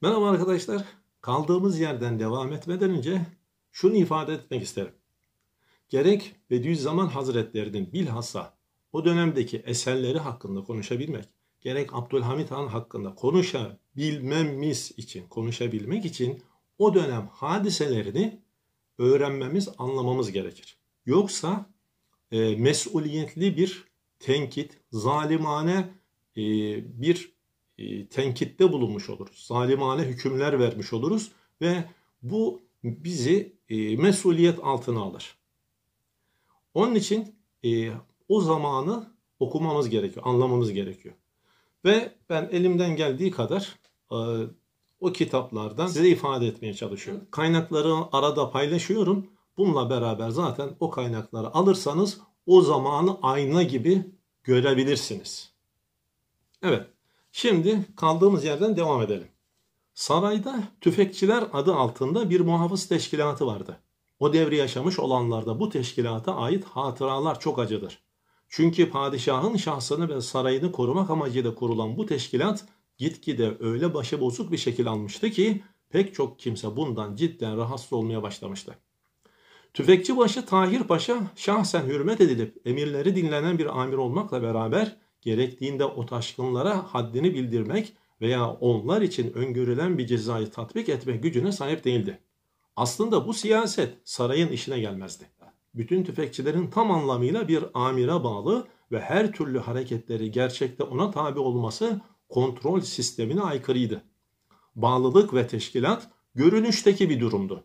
Merhaba arkadaşlar. Kaldığımız yerden devam etmeden önce şunu ifade etmek isterim. Gerek Bediüzzaman Hazretlerinin bilhassa o dönemdeki eserleri hakkında konuşabilmek, gerek Abdülhamit Han hakkında konuşabilmemiz için, konuşabilmek için o dönem hadiselerini öğrenmemiz, anlamamız gerekir. Yoksa e, mesuliyetli bir tenkit, zalimane e, bir e, tenkitte bulunmuş oluruz. Zalimane hükümler vermiş oluruz ve bu bizi e, mesuliyet altına alır. Onun için e, o zamanı okumamız gerekiyor, anlamamız gerekiyor. Ve ben elimden geldiği kadar o kitaplardan size ifade etmeye çalışıyorum. Kaynakları arada paylaşıyorum. Bununla beraber zaten o kaynakları alırsanız o zamanı ayna gibi görebilirsiniz. Evet. Şimdi kaldığımız yerden devam edelim. Sarayda tüfekçiler adı altında bir muhafız teşkilatı vardı. O devri yaşamış olanlarda bu teşkilata ait hatıralar çok acıdır. Çünkü padişahın şahsını ve sarayını korumak amacıyla kurulan bu teşkilat gitgide öyle başı bozuk bir şekil almıştı ki pek çok kimse bundan cidden rahatsız olmaya başlamıştı. Tüfekçi başı Tahir Paşa şahsen hürmet edilip emirleri dinlenen bir amir olmakla beraber gerektiğinde o taşkınlara haddini bildirmek veya onlar için öngörülen bir cezayı tatbik etme gücüne sahip değildi. Aslında bu siyaset sarayın işine gelmezdi. Bütün tüfekçilerin tam anlamıyla bir amire bağlı ve her türlü hareketleri gerçekte ona tabi olması kontrol sistemine aykırıydı. Bağlılık ve teşkilat görünüşteki bir durumdu.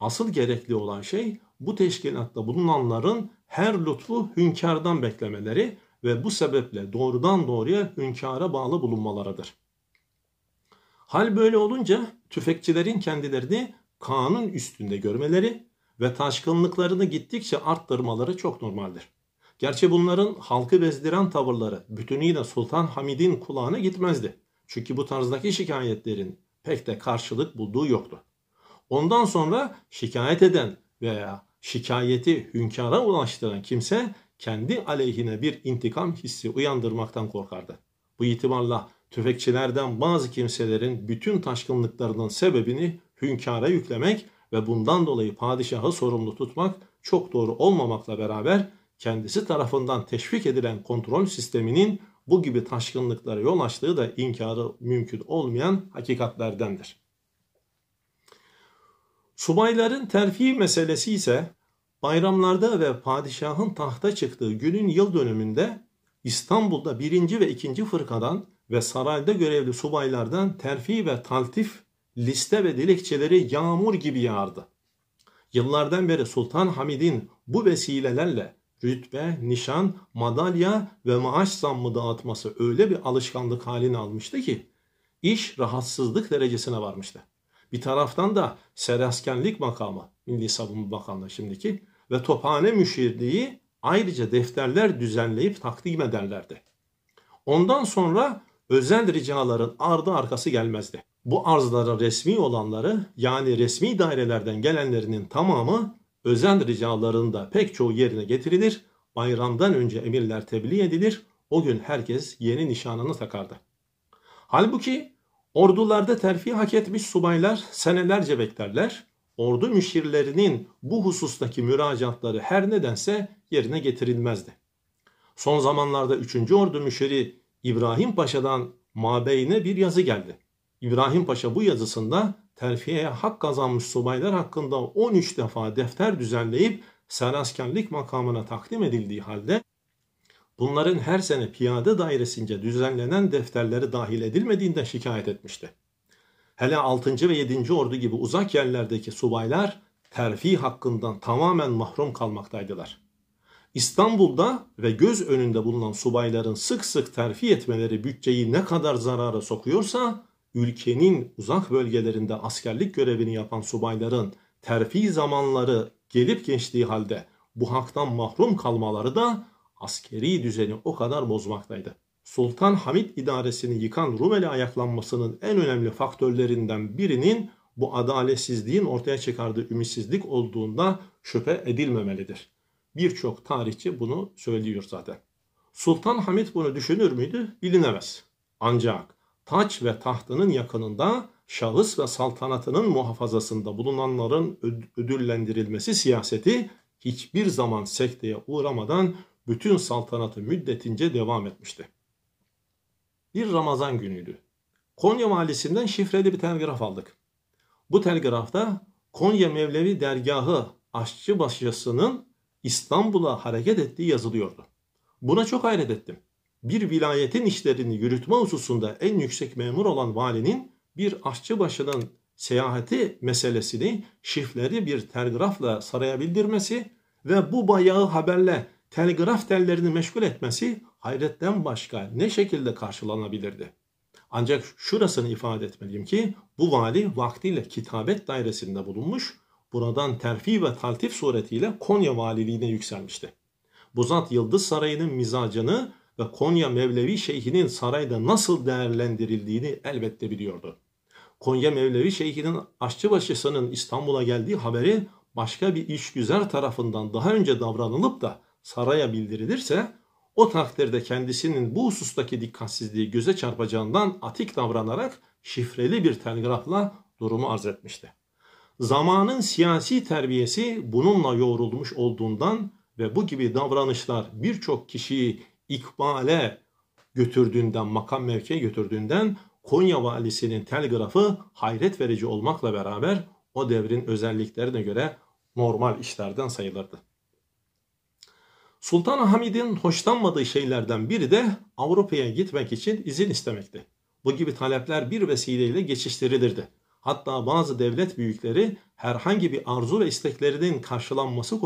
Asıl gerekli olan şey bu teşkilatta bulunanların her lütfu hünkârdan beklemeleri ve bu sebeple doğrudan doğruya hünkâra bağlı bulunmalarıdır. Hal böyle olunca tüfekçilerin kendilerini kanun üstünde görmeleri ve taşkınlıklarını gittikçe arttırmaları çok normaldir. Gerçi bunların halkı bezdiren tavırları bütünüyle Sultan Hamid'in kulağına gitmezdi. Çünkü bu tarzdaki şikayetlerin pek de karşılık bulduğu yoktu. Ondan sonra şikayet eden veya şikayeti hünkâra ulaştıran kimse kendi aleyhine bir intikam hissi uyandırmaktan korkardı. Bu itibarla tüfekçilerden bazı kimselerin bütün taşkınlıklarının sebebini hünkâra yüklemek ve bundan dolayı padişahı sorumlu tutmak çok doğru olmamakla beraber kendisi tarafından teşvik edilen kontrol sisteminin bu gibi taşkınlıklara yol açtığı da inkarı mümkün olmayan hakikatlerdendir. Subayların terfi meselesi ise Bayramlarda ve padişahın tahta çıktığı günün yıl dönümünde İstanbul'da birinci ve ikinci fırkadan ve sarayda görevli subaylardan terfi ve taltif liste ve dilekçeleri yağmur gibi yağardı. Yıllardan beri Sultan Hamid'in bu vesilelerle rütbe, nişan, madalya ve maaş zammı dağıtması öyle bir alışkanlık halini almıştı ki iş rahatsızlık derecesine varmıştı. Bir taraftan da seraskenlik makamı Milli Savunma Bakanlığı şimdiki ve Tophane Müşirliği ayrıca defterler düzenleyip takdim ederlerdi. Ondan sonra özel ricaların ardı arkası gelmezdi. Bu arzlara resmi olanları yani resmi dairelerden gelenlerinin tamamı özel ricalarında pek çoğu yerine getirilir. Bayramdan önce emirler tebliğ edilir. O gün herkes yeni nişanını takardı. Halbuki ordularda terfi hak etmiş subaylar senelerce beklerler ordu müşirlerinin bu husustaki müracaatları her nedense yerine getirilmezdi. Son zamanlarda 3. Ordu müşiri İbrahim Paşa'dan Mabeyne bir yazı geldi. İbrahim Paşa bu yazısında terfiyeye hak kazanmış subaylar hakkında 13 defa defter düzenleyip seraskerlik makamına takdim edildiği halde bunların her sene piyade dairesince düzenlenen defterleri dahil edilmediğinden şikayet etmişti. Hele 6. ve 7. ordu gibi uzak yerlerdeki subaylar terfi hakkından tamamen mahrum kalmaktaydılar. İstanbul'da ve göz önünde bulunan subayların sık sık terfi etmeleri bütçeyi ne kadar zarara sokuyorsa ülkenin uzak bölgelerinde askerlik görevini yapan subayların terfi zamanları gelip geçtiği halde bu haktan mahrum kalmaları da askeri düzeni o kadar bozmaktaydı. Sultan Hamit idaresini yıkan Rumeli ayaklanmasının en önemli faktörlerinden birinin bu adaletsizliğin ortaya çıkardığı ümitsizlik olduğunda şüphe edilmemelidir. Birçok tarihçi bunu söylüyor zaten. Sultan Hamit bunu düşünür müydü? Bilinemez. Ancak taç ve tahtının yakınında şahıs ve saltanatının muhafazasında bulunanların ödüllendirilmesi siyaseti hiçbir zaman sekteye uğramadan bütün saltanatı müddetince devam etmişti. Bir Ramazan günüydü. Konya mahallesinden şifreli bir telgraf aldık. Bu telgrafta Konya Mevlevi Dergahı aşçı başyasının İstanbul'a hareket ettiği yazılıyordu. Buna çok hayret ettim. Bir vilayetin işlerini yürütme hususunda en yüksek memur olan valinin bir aşçı başının seyahati meselesini şifleri bir telgrafla saraya bildirmesi ve bu bayağı haberle telgraf tellerini meşgul etmesi hayretten başka ne şekilde karşılanabilirdi? Ancak şurasını ifade etmeliyim ki bu vali vaktiyle kitabet dairesinde bulunmuş, buradan terfi ve taltif suretiyle Konya valiliğine yükselmişti. Bu zat Yıldız Sarayı'nın mizacını ve Konya Mevlevi Şeyhi'nin sarayda nasıl değerlendirildiğini elbette biliyordu. Konya Mevlevi Şeyhi'nin aşçıbaşısının İstanbul'a geldiği haberi başka bir işgüzar tarafından daha önce davranılıp da saraya bildirilirse o takdirde kendisinin bu husustaki dikkatsizliği göze çarpacağından atik davranarak şifreli bir telgrafla durumu arz etmişti. Zamanın siyasi terbiyesi bununla yoğrulmuş olduğundan ve bu gibi davranışlar birçok kişiyi ikbale götürdüğünden, makam mevkiye götürdüğünden Konya valisinin telgrafı hayret verici olmakla beraber o devrin özelliklerine göre normal işlerden sayılırdı. Sultan Hamid'in hoşlanmadığı şeylerden biri de Avrupa'ya gitmek için izin istemekti. Bu gibi talepler bir vesileyle geçiştirilirdi. Hatta bazı devlet büyükleri herhangi bir arzu ve isteklerinin karşılanması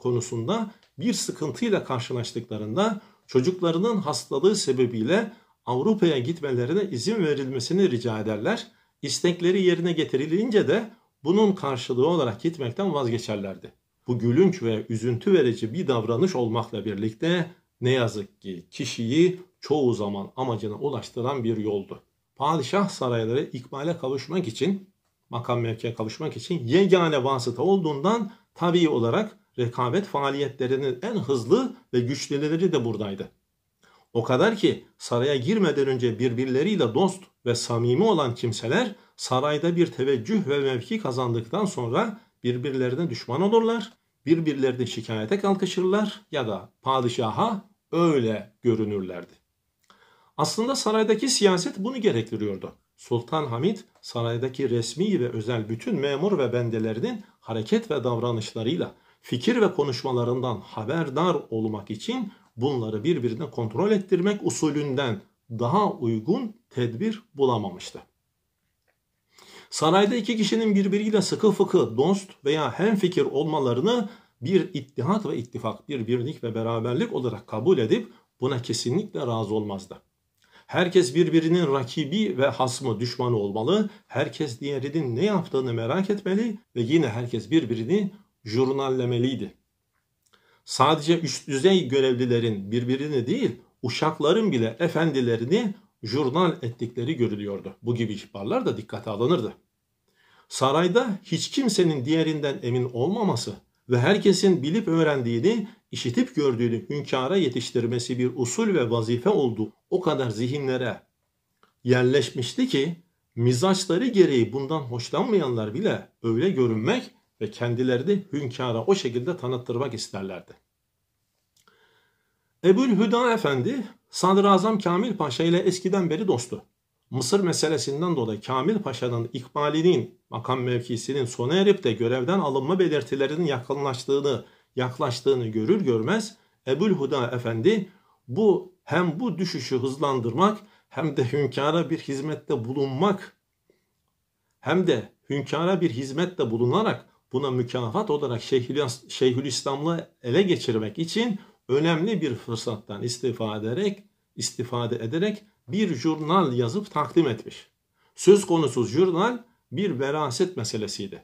konusunda bir sıkıntıyla karşılaştıklarında çocuklarının hastalığı sebebiyle Avrupa'ya gitmelerine izin verilmesini rica ederler. İstekleri yerine getirilince de bunun karşılığı olarak gitmekten vazgeçerlerdi bu gülünç ve üzüntü verici bir davranış olmakla birlikte ne yazık ki kişiyi çoğu zaman amacına ulaştıran bir yoldu. Padişah sarayları ikmale kavuşmak için, makam mevkiye kavuşmak için yegane vasıta olduğundan tabii olarak rekabet faaliyetlerinin en hızlı ve güçlüleri de buradaydı. O kadar ki saraya girmeden önce birbirleriyle dost ve samimi olan kimseler sarayda bir teveccüh ve mevki kazandıktan sonra birbirlerine düşman olurlar birbirlerine şikayete kalkışırlar ya da padişaha öyle görünürlerdi. Aslında saraydaki siyaset bunu gerektiriyordu. Sultan Hamid saraydaki resmi ve özel bütün memur ve bendelerinin hareket ve davranışlarıyla fikir ve konuşmalarından haberdar olmak için bunları birbirine kontrol ettirmek usulünden daha uygun tedbir bulamamıştı. Sarayda iki kişinin birbiriyle sıkı fıkı, dost veya hemfikir olmalarını bir ittihat ve ittifak, bir birlik ve beraberlik olarak kabul edip buna kesinlikle razı olmazdı. Herkes birbirinin rakibi ve hasmı düşmanı olmalı, herkes diğerinin ne yaptığını merak etmeli ve yine herkes birbirini jurnallemeliydi. Sadece üst düzey görevlilerin birbirini değil, uşakların bile efendilerini jurnal ettikleri görülüyordu. Bu gibi ihbarlar da dikkate alınırdı. Sarayda hiç kimsenin diğerinden emin olmaması ve herkesin bilip öğrendiğini, işitip gördüğünü hünkara yetiştirmesi bir usul ve vazife oldu. O kadar zihinlere yerleşmişti ki mizaçları gereği bundan hoşlanmayanlar bile öyle görünmek ve kendilerini hünkara o şekilde tanıttırmak isterlerdi. Ebul Hüda Efendi Sadrazam Kamil Paşa ile eskiden beri dostu. Mısır meselesinden dolayı Kamil Paşa'nın ikbalinin, makam mevkisinin sona erip de görevden alınma belirtilerinin yakınlaştığını, yaklaştığını görür görmez Ebu'l-Huda Efendi bu hem bu düşüşü hızlandırmak hem de hünkara bir hizmette bulunmak hem de hünkara bir hizmette bulunarak buna mükafat olarak Şeyhülislam'ı ele geçirmek için önemli bir fırsattan istifade ederek istifade ederek bir jurnal yazıp takdim etmiş. Söz konusu jurnal bir veraset meselesiydi.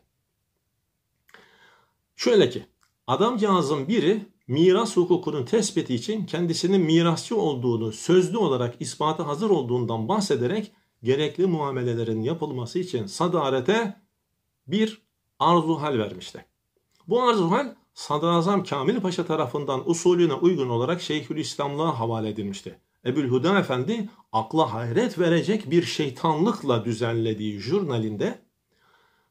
Şöyle ki adamcağızın biri miras hukukunun tespiti için kendisinin mirasçı olduğunu sözlü olarak ispatı hazır olduğundan bahsederek gerekli muamelelerin yapılması için sadarete bir arzuhal vermişti. Bu arzuhal Sadrazam Kamil Paşa tarafından usulüne uygun olarak Şeyhülislamlığa havale edilmişti. Ebülhüda Efendi akla hayret verecek bir şeytanlıkla düzenlediği jurnalinde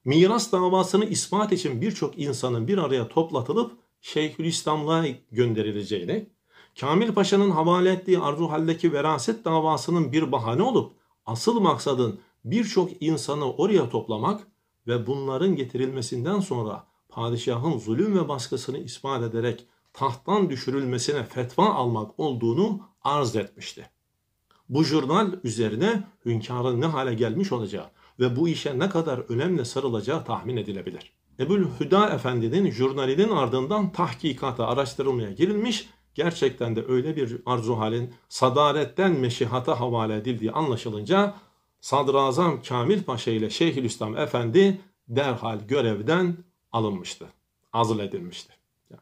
miras davasını ispat için birçok insanın bir araya toplatılıp Şeyhülislamlığa gönderileceğini, Kamil Paşa'nın havale ettiği Arzuhal'deki veraset davasının bir bahane olup asıl maksadın birçok insanı oraya toplamak ve bunların getirilmesinden sonra padişahın zulüm ve baskısını ispat ederek tahttan düşürülmesine fetva almak olduğunu arz etmişti. Bu jurnal üzerine hünkârın ne hale gelmiş olacağı ve bu işe ne kadar önemle sarılacağı tahmin edilebilir. Ebul Hüda Efendi'nin jurnalinin ardından tahkikata araştırılmaya girilmiş, gerçekten de öyle bir arzu halin sadaretten meşihata havale edildiği anlaşılınca Sadrazam Kamil Paşa ile Şeyhülislam Efendi derhal görevden alınmıştı. Azıl edilmişti. Yani.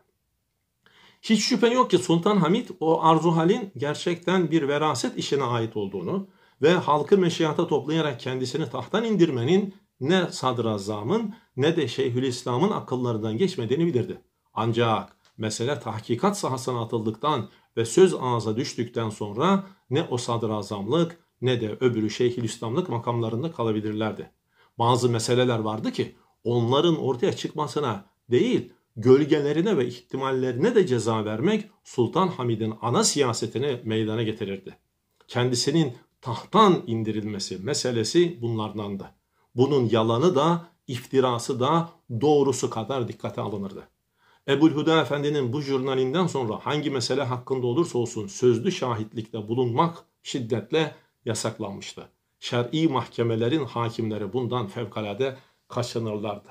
Hiç şüphe yok ki Sultan Hamid o Arzuhal'in gerçekten bir veraset işine ait olduğunu ve halkı meşiyata toplayarak kendisini tahttan indirmenin ne sadrazamın ne de Şeyhülislam'ın akıllarından geçmediğini bilirdi. Ancak mesele tahkikat sahasına atıldıktan ve söz ağza düştükten sonra ne o sadrazamlık ne de öbürü Şeyhülislamlık makamlarında kalabilirlerdi. Bazı meseleler vardı ki onların ortaya çıkmasına değil gölgelerine ve ihtimallerine de ceza vermek Sultan Hamid'in ana siyasetini meydana getirirdi. Kendisinin tahttan indirilmesi meselesi bunlardan da. Bunun yalanı da, iftirası da doğrusu kadar dikkate alınırdı. ebul huda Efendi'nin bu jurnalinden sonra hangi mesele hakkında olursa olsun sözlü şahitlikte bulunmak şiddetle yasaklanmıştı. Şer'i mahkemelerin hakimleri bundan fevkalade kaşınırlardı.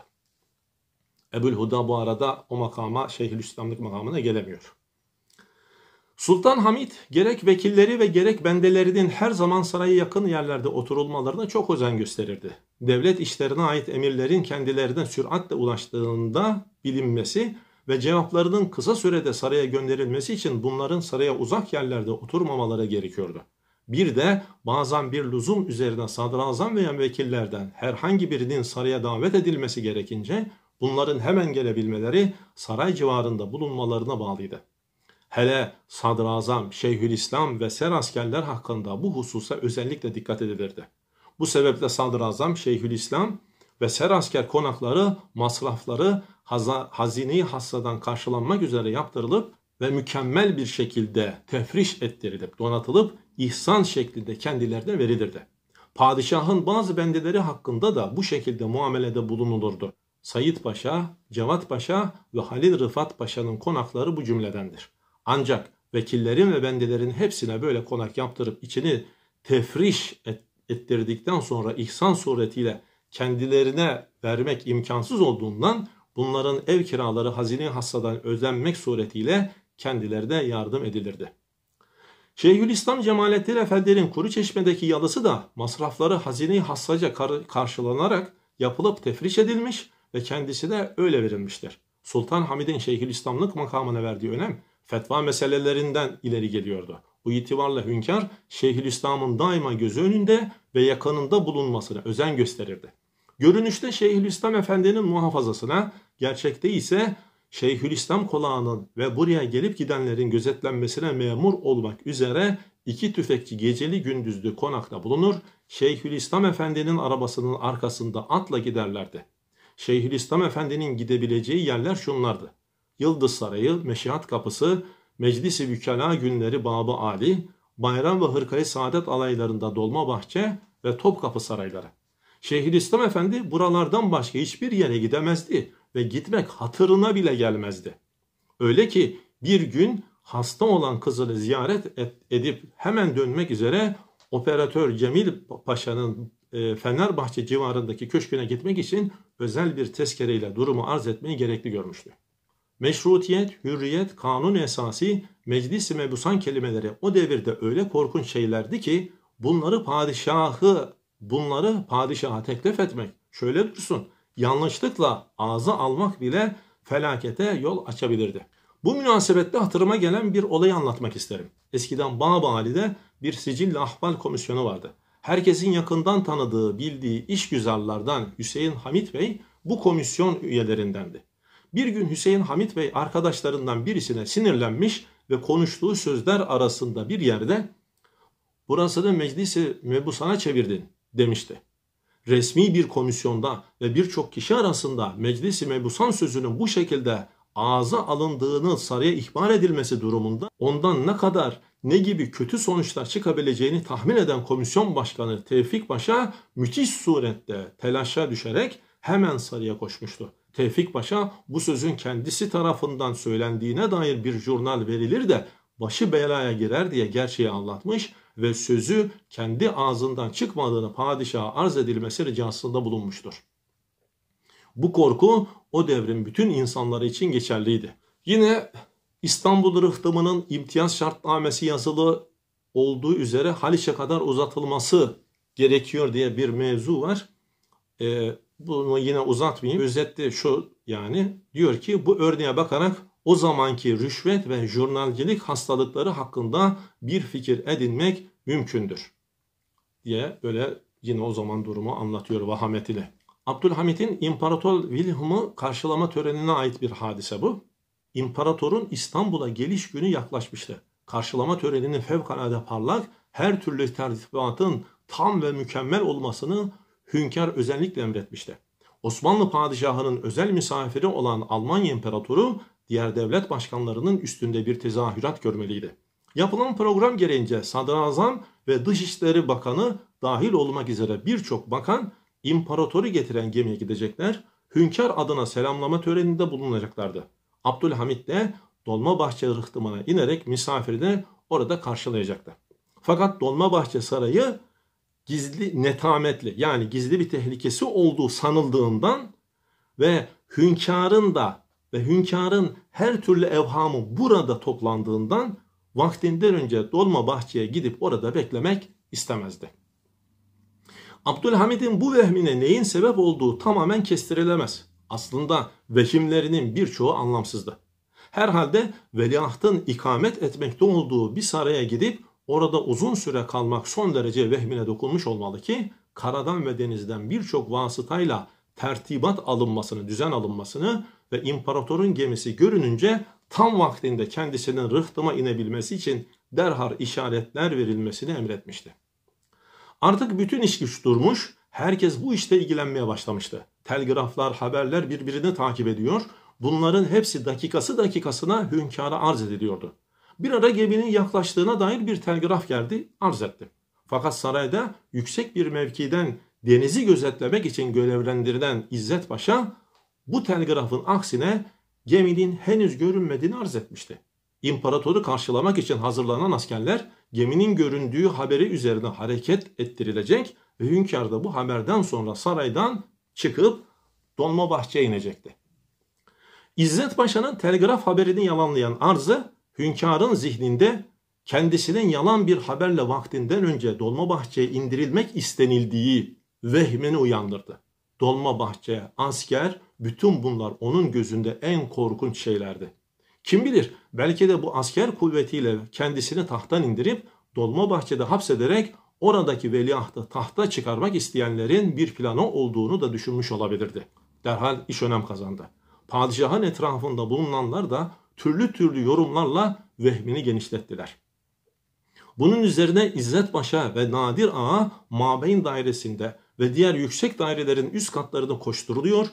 Ebul Huda bu arada o makama Şeyhülislamlık makamına gelemiyor. Sultan Hamid gerek vekilleri ve gerek bendelerinin her zaman saraya yakın yerlerde oturulmalarına çok özen gösterirdi. Devlet işlerine ait emirlerin kendilerine süratle ulaştığında bilinmesi ve cevaplarının kısa sürede saraya gönderilmesi için bunların saraya uzak yerlerde oturmamaları gerekiyordu. Bir de bazen bir lüzum üzerine sadrazam veya vekillerden herhangi birinin saraya davet edilmesi gerekince bunların hemen gelebilmeleri saray civarında bulunmalarına bağlıydı. Hele sadrazam, şeyhülislam ve ser askerler hakkında bu hususa özellikle dikkat edilirdi. Bu sebeple sadrazam, şeyhülislam ve ser asker konakları, masrafları hazini hassadan karşılanmak üzere yaptırılıp ve mükemmel bir şekilde tefriş ettirilip, donatılıp ihsan şeklinde kendilerine verilirdi. Padişahın bazı bendeleri hakkında da bu şekilde muamelede bulunulurdu. Sayit Paşa, Cevat Paşa ve Halil Rıfat Paşa'nın konakları bu cümledendir. Ancak vekillerin ve bendelerin hepsine böyle konak yaptırıp içini tefriş et, ettirdikten sonra ihsan suretiyle kendilerine vermek imkansız olduğundan bunların ev kiraları hazine hassadan ödenmek suretiyle kendilerine yardım edilirdi. Şeyhülislam Cemalettin Efendi'nin Kuruçeşme'deki yalısı da masrafları hazine hassaca kar karşılanarak yapılıp tefriş edilmiş ve kendisi de öyle verilmiştir. Sultan Hamid'in Şeyhülislamlık makamına verdiği önem fetva meselelerinden ileri geliyordu. Bu itibarla hünkâr Şeyhülislam'ın daima gözü önünde ve yakınında bulunmasına özen gösterirdi. Görünüşte Şeyhülislam Efendi'nin muhafazasına, gerçekte ise Şeyhülislam kolağının ve buraya gelip gidenlerin gözetlenmesine memur olmak üzere iki tüfekçi geceli gündüzlü konakta bulunur. Şeyhülislam Efendi'nin arabasının arkasında atla giderlerdi. Şeyhülislam Efendi'nin gidebileceği yerler şunlardı. Yıldız Sarayı, Meşihat Kapısı, Meclisi Vükala Günleri Babı Ali, Bayram ve Hırkayı Saadet alaylarında Dolma Bahçe ve Topkapı Sarayları. Şeyhülislam Efendi buralardan başka hiçbir yere gidemezdi ve gitmek hatırına bile gelmezdi. Öyle ki bir gün hasta olan kızını ziyaret edip hemen dönmek üzere operatör Cemil Paşa'nın e, Fenerbahçe civarındaki köşküne gitmek için özel bir tezkereyle durumu arz etmeyi gerekli görmüştü. Meşrutiyet, hürriyet, kanun esası, meclis-i mebusan kelimeleri o devirde öyle korkunç şeylerdi ki bunları padişahı, bunları padişaha teklif etmek, şöyle dursun, yanlışlıkla ağza almak bile felakete yol açabilirdi. Bu münasebetle hatırıma gelen bir olayı anlatmak isterim. Eskiden Bağbali'de bir sicil ahbal komisyonu vardı. Herkesin yakından tanıdığı, bildiği işgüzarlardan Hüseyin Hamit Bey bu komisyon üyelerindendi. Bir gün Hüseyin Hamit Bey arkadaşlarından birisine sinirlenmiş ve konuştuğu sözler arasında bir yerde burasını meclisi mebusana çevirdin demişti resmi bir komisyonda ve birçok kişi arasında meclisi mebusan sözünün bu şekilde ağza alındığını saraya ihbar edilmesi durumunda ondan ne kadar ne gibi kötü sonuçlar çıkabileceğini tahmin eden komisyon başkanı Tevfik Paşa müthiş surette telaşa düşerek hemen saraya koşmuştu. Tevfik Paşa bu sözün kendisi tarafından söylendiğine dair bir jurnal verilir de başı belaya girer diye gerçeği anlatmış ve sözü kendi ağzından çıkmadığını padişaha arz edilmesi ricasında bulunmuştur. Bu korku o devrin bütün insanları için geçerliydi. Yine İstanbul Rıhtımı'nın imtiyaz şartnamesi yazılı olduğu üzere Haliç'e kadar uzatılması gerekiyor diye bir mevzu var. Ee, bunu yine uzatmayayım. Özetle şu yani diyor ki bu örneğe bakarak o zamanki rüşvet ve jurnalcilik hastalıkları hakkında bir fikir edinmek mümkündür. Diye böyle yine o zaman durumu anlatıyor vahamet ile. Abdülhamit'in İmparator Wilhelm'ı karşılama törenine ait bir hadise bu. İmparatorun İstanbul'a geliş günü yaklaşmıştı. Karşılama töreninin fevkalade parlak, her türlü tertibatın tam ve mükemmel olmasını hünkâr özellikle emretmişti. Osmanlı padişahının özel misafiri olan Almanya İmparatoru diğer devlet başkanlarının üstünde bir tezahürat görmeliydi. Yapılan program gereğince Sadrazam ve Dışişleri Bakanı dahil olmak üzere birçok bakan imparatoru getiren gemiye gidecekler, hünkâr adına selamlama töreninde bulunacaklardı. Abdülhamit de Dolmabahçe rıhtımına inerek misafirini orada karşılayacaktı. Fakat Dolmabahçe Sarayı gizli netametli yani gizli bir tehlikesi olduğu sanıldığından ve hünkârın da ve hünkârın her türlü evhamı burada toplandığından vaktinden önce dolma bahçeye gidip orada beklemek istemezdi. Abdülhamid'in bu vehmine neyin sebep olduğu tamamen kestirilemez. Aslında vehimlerinin birçoğu anlamsızdı. Herhalde veliahtın ikamet etmekte olduğu bir saraya gidip orada uzun süre kalmak son derece vehmine dokunmuş olmalı ki karadan ve denizden birçok vasıtayla tertibat alınmasını, düzen alınmasını ve imparatorun gemisi görününce tam vaktinde kendisinin rıhtıma inebilmesi için derhal işaretler verilmesini emretmişti. Artık bütün iş güç durmuş, herkes bu işte ilgilenmeye başlamıştı. Telgraflar, haberler birbirini takip ediyor, bunların hepsi dakikası dakikasına hünkâra arz ediliyordu. Bir ara geminin yaklaştığına dair bir telgraf geldi, arz etti. Fakat sarayda yüksek bir mevkiden denizi gözetlemek için görevlendirilen İzzet Paşa bu telgrafın aksine geminin henüz görünmediğini arz etmişti. İmparatoru karşılamak için hazırlanan askerler geminin göründüğü haberi üzerine hareket ettirilecek ve hünkâr da bu haberden sonra saraydan çıkıp bahçeye inecekti. İzzet Paşa'nın telgraf haberini yalanlayan arzı hünkârın zihninde kendisinin yalan bir haberle vaktinden önce bahçeye indirilmek istenildiği vehmini uyandırdı. bahçeye asker bütün bunlar onun gözünde en korkunç şeylerdi. Kim bilir belki de bu asker kuvvetiyle kendisini tahttan indirip dolma bahçede hapsederek oradaki veliahtı tahta çıkarmak isteyenlerin bir planı olduğunu da düşünmüş olabilirdi. Derhal iş önem kazandı. Padişahın etrafında bulunanlar da türlü türlü yorumlarla vehmini genişlettiler. Bunun üzerine İzzet Paşa ve Nadir Ağa Mabeyn dairesinde ve diğer yüksek dairelerin üst katlarında koşturuluyor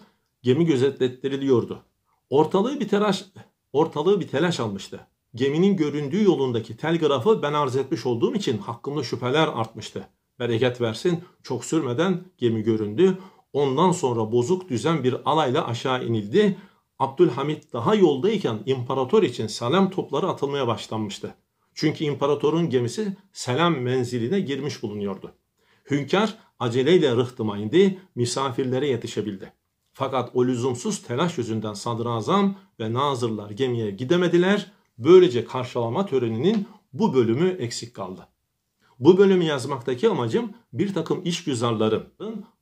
gemi gözetlettiriliyordu. Ortalığı bir telaş, ortalığı bir telaş almıştı. Geminin göründüğü yolundaki telgrafı ben arz etmiş olduğum için hakkımda şüpheler artmıştı. Bereket versin çok sürmeden gemi göründü. Ondan sonra bozuk düzen bir alayla aşağı inildi. Abdülhamit daha yoldayken imparator için selam topları atılmaya başlanmıştı. Çünkü imparatorun gemisi selam menziline girmiş bulunuyordu. Hünkar aceleyle rıhtıma indi, misafirlere yetişebildi. Fakat o lüzumsuz telaş yüzünden sadrazam ve nazırlar gemiye gidemediler. Böylece karşılama töreninin bu bölümü eksik kaldı. Bu bölümü yazmaktaki amacım bir takım işgüzarların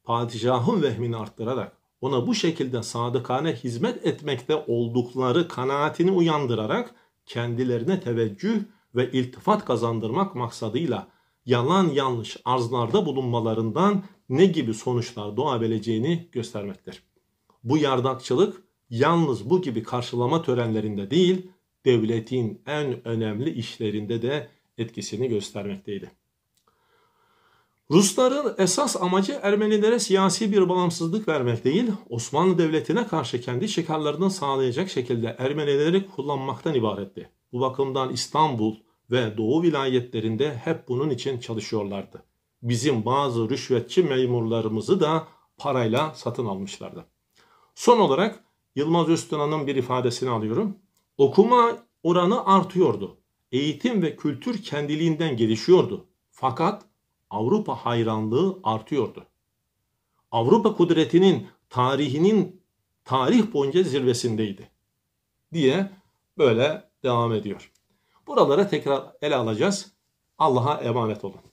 padişahın vehmini arttırarak ona bu şekilde sadıkane hizmet etmekte oldukları kanaatini uyandırarak kendilerine teveccüh ve iltifat kazandırmak maksadıyla yalan yanlış arzlarda bulunmalarından ne gibi sonuçlar doğabileceğini göstermektir. Bu yardakçılık yalnız bu gibi karşılama törenlerinde değil, devletin en önemli işlerinde de etkisini göstermekteydi. Rusların esas amacı Ermenilere siyasi bir bağımsızlık vermek değil, Osmanlı Devleti'ne karşı kendi çıkarlarını sağlayacak şekilde Ermenileri kullanmaktan ibaretti. Bu bakımdan İstanbul ve Doğu vilayetlerinde hep bunun için çalışıyorlardı. Bizim bazı rüşvetçi memurlarımızı da parayla satın almışlardı. Son olarak Yılmaz Öztuna'nın bir ifadesini alıyorum. Okuma oranı artıyordu. Eğitim ve kültür kendiliğinden gelişiyordu. Fakat Avrupa hayranlığı artıyordu. Avrupa kudretinin tarihinin tarih boyunca zirvesindeydi diye böyle devam ediyor. Buralara tekrar ele alacağız. Allah'a emanet olun.